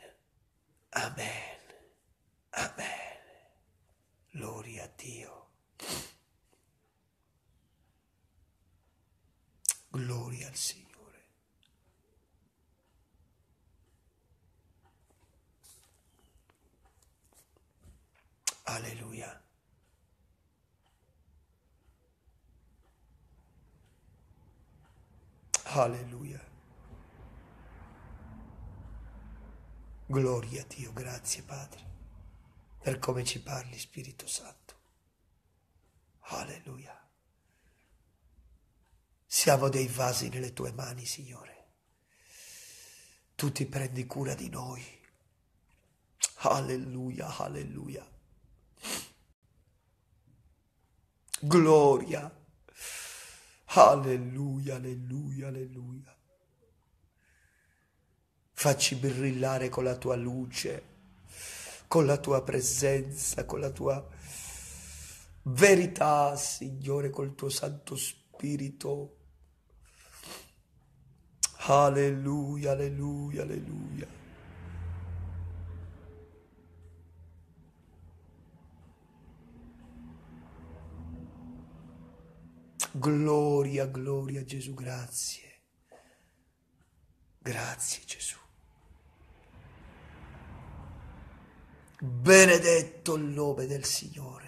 Amen. Amen. Gloria a Dio. Gloria al Signore. Alleluia. Alleluia. Gloria a Dio, grazie Padre per come ci parli Spirito Santo. Alleluia. Siamo dei vasi nelle tue mani, Signore. Tu ti prendi cura di noi. Alleluia, alleluia. Gloria. Alleluia, alleluia, alleluia. Facci brillare con la tua luce con la tua presenza, con la tua verità, Signore, col tuo Santo Spirito. Alleluia, alleluia, alleluia. Gloria, gloria a Gesù, grazie. Grazie Gesù. Benedetto il nome del Signore.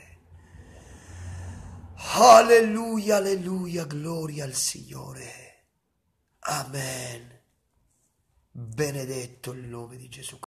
Alleluia, alleluia, gloria al Signore. Amen. Benedetto il nome di Gesù